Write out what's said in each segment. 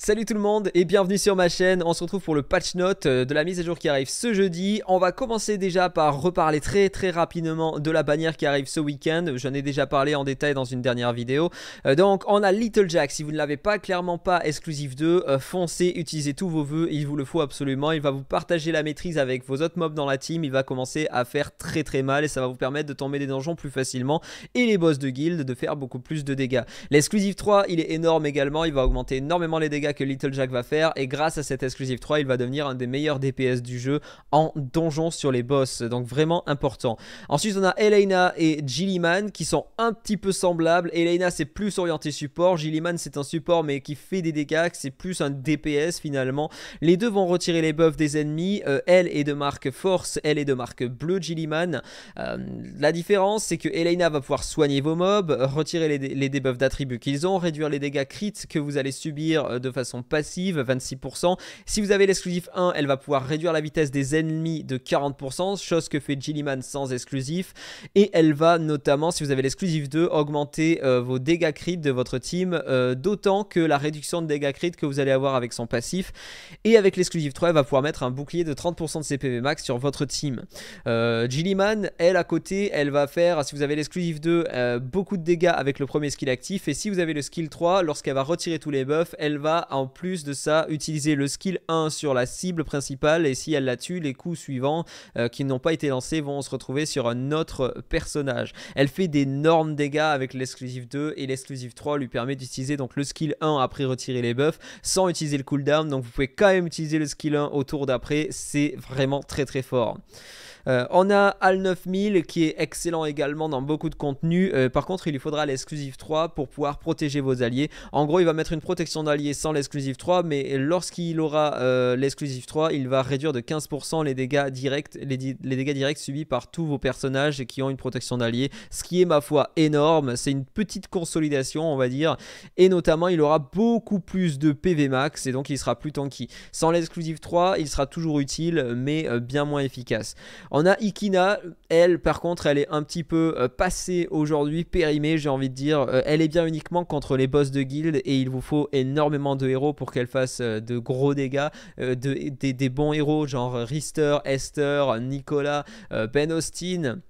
Salut tout le monde et bienvenue sur ma chaîne, on se retrouve pour le patch note euh, de la mise à jour qui arrive ce jeudi. On va commencer déjà par reparler très très rapidement de la bannière qui arrive ce week-end, j'en ai déjà parlé en détail dans une dernière vidéo. Euh, donc on a Little Jack, si vous ne l'avez pas, clairement pas Exclusive 2, euh, foncez, utilisez tous vos vœux, il vous le faut absolument, il va vous partager la maîtrise avec vos autres mobs dans la team, il va commencer à faire très très mal et ça va vous permettre de tomber des donjons plus facilement et les boss de guild de faire beaucoup plus de dégâts. L'Exclusive 3 il est énorme également, il va augmenter énormément les dégâts que Little Jack va faire et grâce à cette exclusive 3 il va devenir un des meilleurs DPS du jeu en donjon sur les boss donc vraiment important. Ensuite on a Elena et Gilliman qui sont un petit peu semblables. Elena c'est plus orienté support, Gilliman c'est un support mais qui fait des dégâts, c'est plus un DPS finalement. Les deux vont retirer les buffs des ennemis, euh, elle est de marque force, elle est de marque bleue Gilliman. Euh, la différence c'est que Elena va pouvoir soigner vos mobs, retirer les, les debuffs d'attributs qu'ils ont, réduire les dégâts crit que vous allez subir euh, de façon passive, 26%. Si vous avez l'exclusif 1, elle va pouvoir réduire la vitesse des ennemis de 40%, chose que fait Gilliman sans exclusif. Et elle va notamment, si vous avez l'exclusif 2, augmenter euh, vos dégâts crit de votre team, euh, d'autant que la réduction de dégâts crit que vous allez avoir avec son passif. Et avec l'exclusif 3, elle va pouvoir mettre un bouclier de 30% de CPV max sur votre team. Euh, Gilliman, elle à côté, elle va faire, si vous avez l'exclusif 2, beaucoup de dégâts avec le premier skill actif. Et si vous avez le skill 3, lorsqu'elle va retirer tous les buffs, elle va en plus de ça utiliser le skill 1 sur la cible principale et si elle la tue, les coups suivants euh, qui n'ont pas été lancés vont se retrouver sur un autre personnage. Elle fait d'énormes dégâts avec l'exclusive 2 et l'exclusive 3 lui permet d'utiliser donc le skill 1 après retirer les buffs sans utiliser le cooldown donc vous pouvez quand même utiliser le skill 1 au tour d'après, c'est vraiment très très fort. Euh, on a Al 9000 qui est excellent également dans beaucoup de contenu. Euh, par contre, il lui faudra l'exclusive 3 pour pouvoir protéger vos alliés. En gros, il va mettre une protection d'alliés sans exclusive 3, mais lorsqu'il aura euh, l'exclusive 3, il va réduire de 15% les dégâts, directs, les, dégâts directs subis par tous vos personnages qui ont une protection d'alliés, ce qui est ma foi énorme, c'est une petite consolidation on va dire, et notamment il aura beaucoup plus de PV max et donc il sera plus tanky. Sans l'exclusive 3, il sera toujours utile, mais euh, bien moins efficace. On a Ikina, elle par contre elle est un petit peu euh, passée aujourd'hui, périmée j'ai envie de dire, elle est bien uniquement contre les boss de guild et il vous faut énormément de héros pour qu'elle fasse euh, de gros dégâts, euh, des, des, bons héros genre Rister, Esther, Nicolas, euh, Ben Austin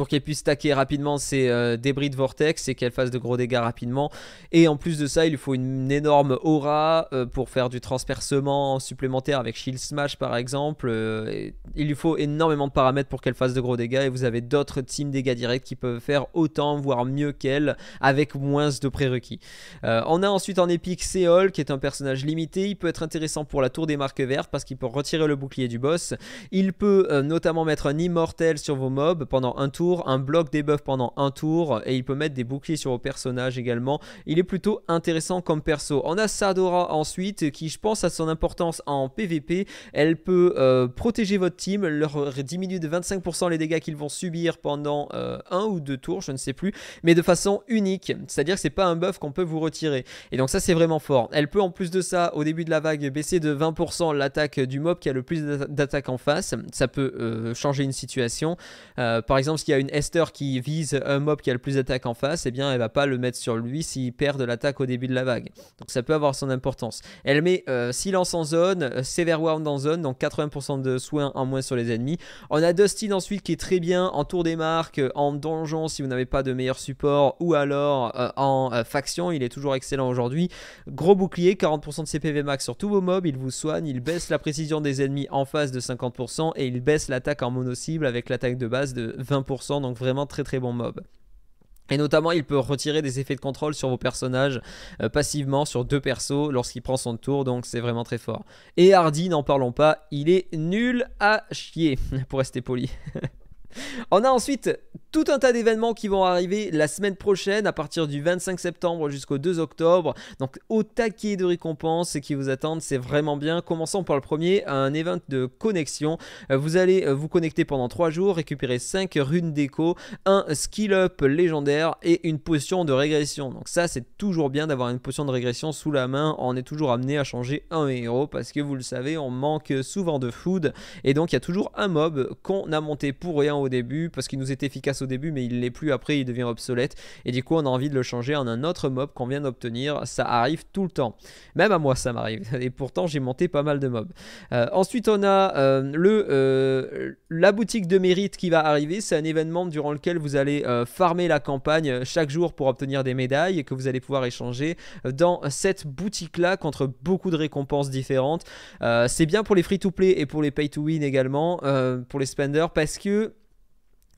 pour qu'elle puisse taquer rapidement ses euh, débris de vortex et qu'elle fasse de gros dégâts rapidement. Et en plus de ça, il lui faut une, énorme aura euh, pour faire du transpercement supplémentaire avec Shield Smash par exemple. Euh, il lui faut énormément de paramètres pour qu'elle fasse de gros dégâts et vous avez d'autres teams dégâts directs qui peuvent faire autant voire mieux qu'elle avec moins de prérequis. on a ensuite en épique Seol qui est un personnage limité. Il peut être intéressant pour la tour des marques vertes parce qu'il peut retirer le bouclier du boss. Il peut notamment mettre un immortel sur vos mobs pendant un tour un bloc des debuff pendant un tour, et il peut mettre des boucliers sur vos personnages également. Il est plutôt intéressant comme perso. On a Sadora ensuite, qui je pense à son importance en PvP. Elle peut euh, protéger votre team, leur diminuer de 25% les dégâts qu'ils vont subir pendant euh, un ou deux tours, je ne sais plus, mais de façon unique. C'est-à-dire que c'est pas un buff qu'on peut vous retirer. Et donc ça c'est vraiment fort. Elle peut en plus de ça, au début de la vague, baisser de 20% l'attaque du mob qui a le plus d'attaques en face. Ça peut euh, changer une situation. par exemple, qui y a une Esther qui vise un mob qui a le plus d'attaque en face, et eh bien elle va pas le mettre sur lui s'il perd de l'attaque au début de la vague. Donc ça peut avoir son importance. Elle met euh, silence en zone, Sever euh, sévère wound en zone, donc 80% de soins en moins sur les ennemis. On a Dustin ensuite qui est très bien en tour des marques, euh, en donjon si vous n'avez pas de meilleur support, ou alors en faction, il est toujours excellent aujourd'hui. Gros bouclier, 40% de CPV max sur tous vos mobs, il vous soigne, il baisse la précision des ennemis en face de 50% et il baisse l'attaque en mono-cible avec l'attaque de base de 20% donc vraiment très très bon mob. Et notamment, il peut retirer des effets de contrôle sur vos personnages euh, passivement sur deux persos lorsqu'il prend son tour, donc c'est vraiment très fort. Et Hardy, n'en parlons pas, il est nul à chier, pour rester poli. On a ensuite tout un tas d'événements qui vont arriver la semaine prochaine à partir du 25 septembre jusqu'au 2 octobre. Donc au taquet de récompenses qui vous attendent, c'est vraiment bien. Commençons par le premier, un event de connexion. Euh, vous allez euh, vous connecter pendant 3 jours, récupérer 5 runes d'écho un skill up légendaire et une potion de régression. Donc ça c'est toujours bien d'avoir une potion de régression sous la main. On est toujours amené à changer un héros parce que vous le savez, on manque souvent de food et donc il y a toujours un mob qu'on a monté pour rien au début, parce qu'il nous est efficace au début, mais il l'est plus après, il devient obsolète. Et du coup, on a envie de le changer en un autre mob qu'on vient d'obtenir. Ça arrive tout le temps. Même à moi, ça m'arrive. Et pourtant, j'ai monté pas mal de mobs. Euh, ensuite, on a euh, le, euh, la boutique de mérite qui va arriver. C'est un événement durant lequel vous allez farmer la campagne chaque jour pour obtenir des médailles que vous allez pouvoir échanger dans cette boutique-là contre beaucoup de récompenses différentes. c'est bien pour les free-to-play et pour les pay-to-win également, pour les spenders, parce que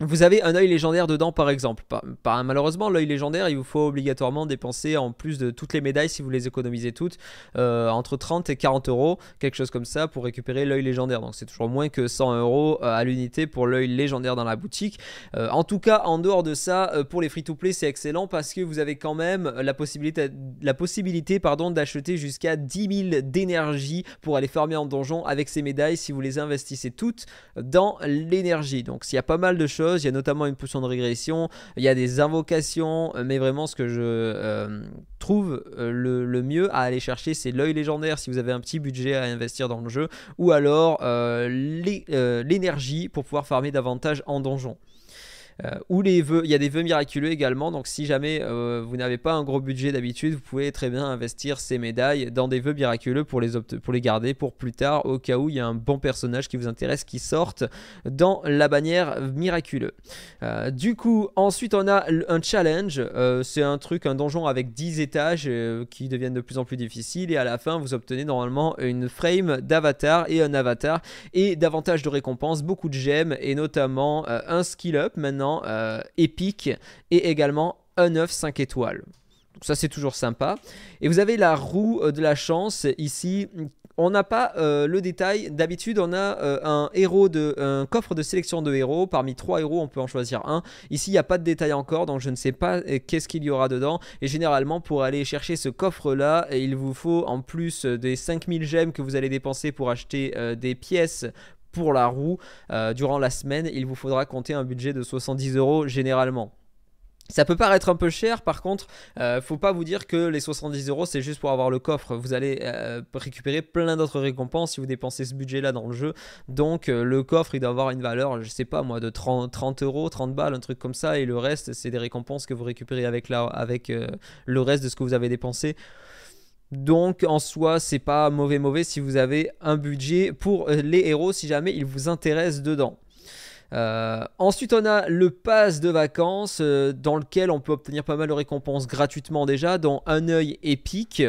vous avez un œil légendaire dedans par exemple. malheureusement, l'œil légendaire, il vous faut obligatoirement dépenser en plus de toutes les médailles si vous les économisez toutes, euh, entre 30 et 40 euros, quelque chose comme ça, pour récupérer l'œil légendaire. Donc c'est toujours moins que 100 euros euh, à l'unité pour l'œil légendaire dans la boutique. Euh, en tout cas, en dehors de ça, pour les free-to-play, c'est excellent parce que vous avez quand même la possibilité, la possibilité pardon, d'acheter jusqu'à 10 000 d'énergie pour aller farmer en donjon avec ces médailles si vous les investissez toutes dans l'énergie. Donc s'il y a pas mal de choses il y a notamment une potion de régression, il y a des invocations, mais vraiment ce que je euh, trouve euh, le, mieux à aller chercher, c'est l'œil légendaire si vous avez un petit budget à investir dans le jeu, ou alors euh, l'énergie pour pouvoir farmer davantage en donjon. Euh, ou les vœux, il y a des vœux miraculeux également. Donc si jamais euh, vous n'avez pas un gros budget d'habitude, vous pouvez très bien investir ces médailles dans des vœux miraculeux pour les, pour les garder pour plus tard au cas où il y a un bon personnage qui vous intéresse qui sorte dans la bannière miraculeux. Euh, du coup, ensuite on a un challenge. C'est un truc, un donjon avec 10 étages qui deviennent de plus en plus difficiles et à la fin vous obtenez normalement une frame d'avatar et un avatar et davantage de récompenses, beaucoup de gemmes et notamment un skill up maintenant euh, épique et également un œuf 5 étoiles. ça c'est toujours sympa. Et vous avez la roue euh, de la chance ici. On n'a pas euh, le détail. D'habitude on a un héros de un coffre de sélection de héros. Parmi trois héros on peut en choisir un. Ici il n'y a pas de détail encore donc je ne sais pas qu'est-ce qu'il y aura dedans. Et généralement pour aller chercher ce coffre là il vous faut en plus des 5000 gemmes que vous allez dépenser pour acheter des pièces pour la roue euh, durant la semaine, il vous faudra compter un budget de 70 euros généralement. Ça peut paraître un peu cher, par contre, euh, faut pas vous dire que les 70 euros c'est juste pour avoir le coffre. Vous allez euh, récupérer plein d'autres récompenses si vous dépensez ce budget-là dans le jeu. Donc euh, le coffre il doit avoir une valeur, je sais pas moi, de 30, 30 euros, 30 balles, un truc comme ça. Et le reste c'est des récompenses que vous récupérez avec, avec le reste de ce que vous avez dépensé. Donc en soi, c'est pas mauvais mauvais si vous avez un budget pour euh, les héros si jamais ils vous intéressent dedans. Euh, ensuite, on a le pass de vacances euh, dans lequel on peut obtenir pas mal de récompenses gratuitement déjà, dont un œil épique,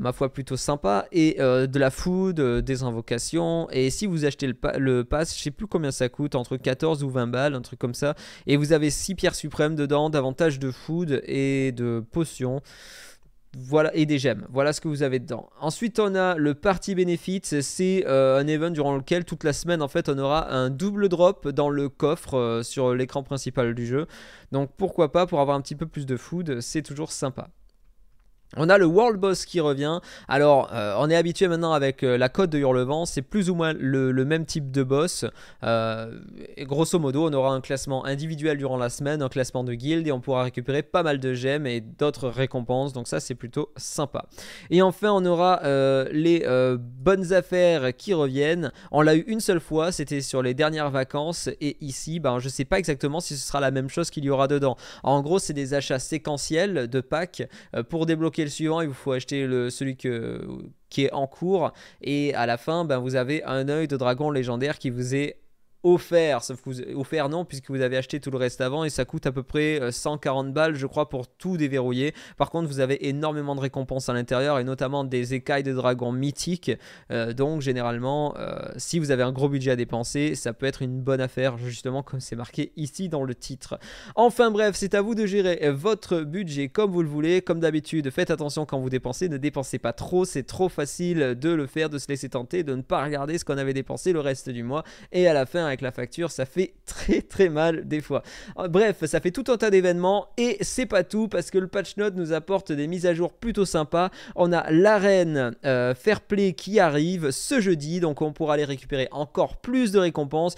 ma foi plutôt sympa, et de la food, des invocations. Et si vous achetez le, pass, je sais plus combien ça coûte, entre 14 ou 20 balles, un truc comme ça, et vous avez 6 pierres suprêmes dedans, davantage de food et de potions. Voilà, et des gemmes. Voilà ce que vous avez dedans. Ensuite, on a le Party Benefit. C'est euh, un event durant lequel toute la semaine, en fait, on aura un double drop dans le coffre euh, sur l'écran principal du jeu. Donc pourquoi pas pour avoir un petit peu plus de food, c'est toujours sympa. On a le World Boss qui revient. Alors, euh, on est habitué maintenant avec euh, la cote de Hurlevent. C'est plus ou moins le, même type de boss. Euh, grosso modo, on aura un classement individuel durant la semaine, un classement de guild et on pourra récupérer pas mal de gemmes et d'autres récompenses. Donc ça, c'est plutôt sympa. Et enfin, on aura les bonnes affaires qui reviennent. On l'a eu une seule fois, c'était sur les dernières vacances. Et ici, ben, je ne sais pas exactement si ce sera la même chose qu'il y aura dedans. En gros, c'est des achats séquentiels de packs pour débloquer le suivant, il vous faut acheter le, celui que, qui est en cours. Et à la fin, ben, vous avez un œil de dragon légendaire qui vous est offert, sauf offert non, puisque vous avez acheté tout le reste avant et ça coûte à peu près 140 euh, balles, je crois, pour tout déverrouiller. Par contre, vous avez énormément de récompenses à l'intérieur et notamment des écailles de dragons mythiques. Euh, donc, généralement, euh, si vous avez un gros budget à dépenser, ça peut être une bonne affaire, justement, comme c'est marqué ici dans le titre. Enfin, bref, c'est à vous de gérer votre budget comme vous le voulez. Comme d'habitude, faites attention quand vous dépensez, ne dépensez pas trop, c'est trop facile de le faire, de se laisser tenter, de ne pas regarder ce qu'on avait dépensé le reste du mois et à la fin avec la facture, ça fait très très mal des fois. Bref, ça fait tout un tas d'événements et c'est pas tout parce que le patch note nous apporte des mises à jour plutôt sympas. On a l'arène euh, Fair Play qui arrive ce jeudi, donc on pourra aller récupérer encore plus de récompenses,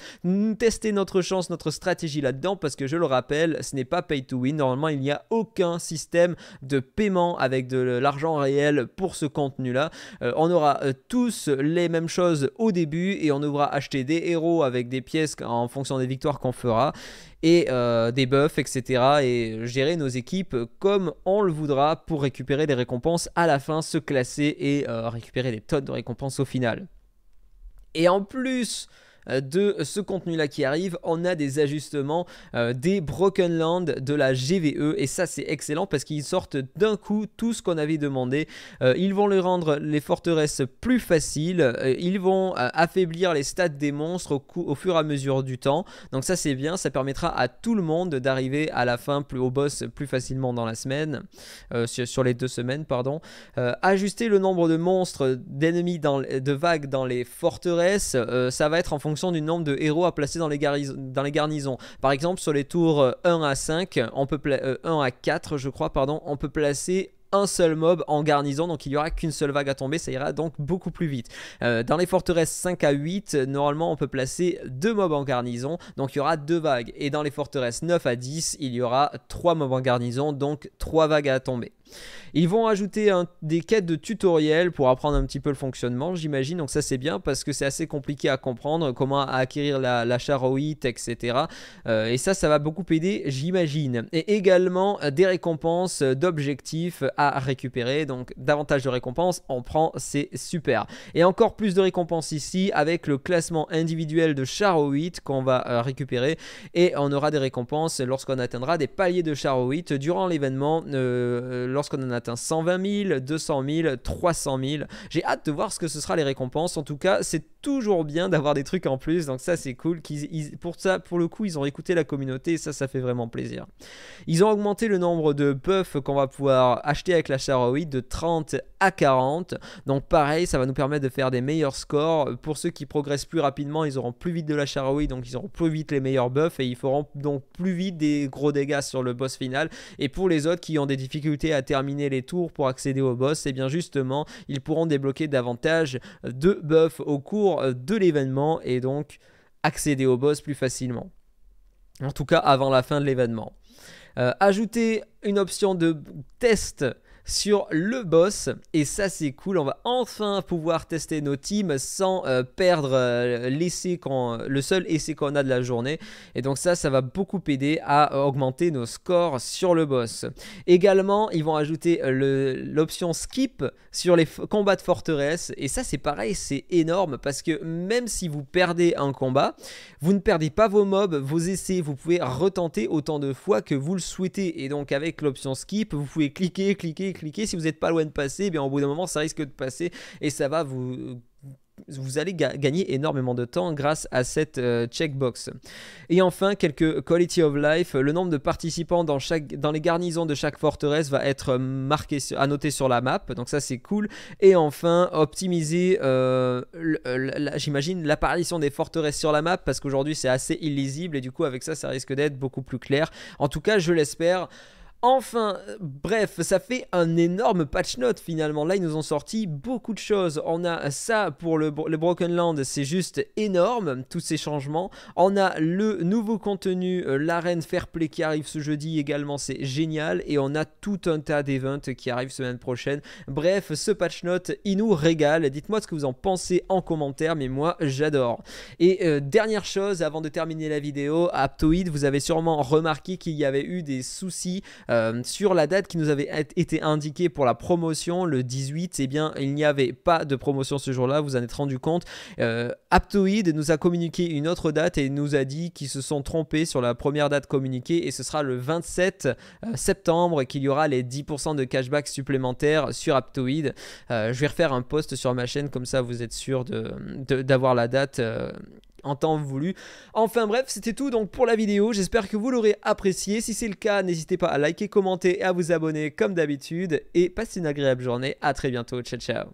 tester notre chance, notre stratégie là-dedans parce que je le rappelle, ce n'est pas pay to win. Normalement, il n'y a aucun système de paiement avec de l'argent réel pour ce contenu-là. Euh, on aura euh, tous les mêmes choses au début et on devra acheter des héros avec des pièces en fonction des victoires qu'on fera et euh, des buffs, etc. Et gérer nos équipes comme on le voudra pour récupérer des récompenses à la fin, se classer et euh, récupérer des tonnes de récompenses au final. Et en plus euh, de ce contenu-là qui arrive. On a des ajustements euh, des Broken Land, de la GVE, et ça c'est excellent parce qu'ils sortent d'un coup tout ce qu'on avait demandé. Euh, ils vont le rendre les forteresses plus faciles, ils vont affaiblir les stats des monstres au, fur et à mesure du temps. Donc ça c'est bien, ça permettra à tout le monde d'arriver à la fin plus au boss plus facilement dans la semaine, sur, les deux semaines pardon. ajuster le nombre de monstres, d'ennemis, de vagues dans les forteresses, ça va être en fonction fonction du nombre de héros à placer dans les, garnisons. Par exemple, sur les tours 1 euh, à 5, on peut 1 euh, à 4, je crois, pardon, on peut placer un seul mob en garnison, donc il n'y aura qu'une seule vague à tomber, ça ira donc beaucoup plus vite. Euh, dans les forteresses 5 à 8, normalement on peut placer deux mobs en garnison, donc il y aura deux vagues. Et dans les forteresses 9 à 10, il y aura trois mobs en garnison, donc trois vagues à tomber. Ils vont ajouter des quêtes de tutoriel pour apprendre un petit peu le fonctionnement, j'imagine. Donc ça c'est bien parce que c'est assez compliqué à comprendre comment acquérir la, la charoïte, etc. Euh, et ça, ça va beaucoup aider, j'imagine. Et également euh, des récompenses d'objectifs à récupérer. Donc davantage de récompenses, on prend, c'est super. Et encore plus de récompenses ici avec le classement individuel de 8 qu'on va euh, récupérer. Et on aura des récompenses lorsqu'on atteindra des paliers de 8 durant l'événement lorsqu'on en atteint 120 000, 200 000, 300 000. J'ai hâte de voir ce que ce sera les récompenses. En tout cas, c'est toujours bien d'avoir des trucs en plus. Donc ça c'est cool. pour ça, pour le coup, ils ont écouté la communauté et ça, ça fait vraiment plaisir. Ils ont augmenté le nombre de buffs qu'on va pouvoir acheter avec la charouille de 30 à 40. Donc pareil, ça va nous permettre de faire des meilleurs scores. Pour ceux qui progressent plus rapidement, ils auront plus vite de la charouille, donc ils auront plus vite les meilleurs buffs et ils feront donc plus vite des gros dégâts sur le boss final. Et pour les autres qui ont des difficultés à terminer les tours pour accéder au boss, et eh bien justement, ils pourront débloquer davantage de buffs au cours euh, de l'événement et donc accéder au boss plus facilement. En tout cas avant la fin de l'événement. Euh, ajouter une option de test sur le boss. Et ça, c'est cool. On va enfin pouvoir tester nos teams sans euh, perdre euh, le seul essai qu'on a de la journée. Et donc ça, ça va beaucoup aider à augmenter nos scores sur le boss. Également, ils vont ajouter euh, l'option skip sur les combats de forteresse. Et ça, c'est pareil, c'est énorme parce que même si vous perdez un combat, vous ne perdez pas vos mobs, vos essais. Vous pouvez retenter autant de fois que vous le souhaitez. Et donc avec l'option skip, vous pouvez cliquer, cliquer, cliquez. Si vous n'êtes pas loin de passer, eh bien au bout d'un moment, ça risque de passer et ça va vous vous allez gagner énormément de temps grâce à cette euh, checkbox. Et enfin, quelques quality of life. Le nombre de participants dans, chaque, dans les garnisons de chaque forteresse va être marqué, sur, annoté sur la map. Donc ça, c'est cool. Et enfin, optimiser, euh, euh, j'imagine, l'apparition des forteresses sur la map parce qu'aujourd'hui, c'est assez illisible et du coup, avec ça, ça risque d'être beaucoup plus clair. En tout cas, je l'espère. Enfin, bref, ça fait un énorme patch note finalement. Là, ils nous ont sorti beaucoup de choses. On a ça pour le, Broken Land, c'est juste énorme, tous ces changements. On a le nouveau contenu, euh, l'arène l'arène Fairplay qui arrive ce jeudi également, c'est génial. Et on a tout un tas d'events qui arrivent semaine prochaine. Bref, ce patch note, il nous régale. Dites-moi ce que vous en pensez en commentaire, mais moi, j'adore. Et euh, dernière chose, avant de terminer la vidéo, Aptoid, vous avez sûrement remarqué qu'il y avait eu des soucis. Euh, euh, sur la date qui nous avait été indiquée pour la promotion, le 18, eh bien, il n'y avait pas de promotion ce jour-là, vous en êtes rendu compte. Euh, Aptoid nous a communiqué une autre date et nous a dit qu'ils se sont trompés sur la première date communiquée et ce sera le 27 euh, septembre qu'il y aura les 10% de cashback supplémentaires sur Aptoid. je vais refaire un post sur ma chaîne comme ça vous êtes sûr d'avoir de, la date en temps voulu. Enfin bref, c'était tout donc pour la vidéo. J'espère que vous l'aurez apprécié. Si c'est le cas, n'hésitez pas à liker, commenter et à vous abonner comme d'habitude. Et passez une agréable journée. À très bientôt. Ciao, ciao.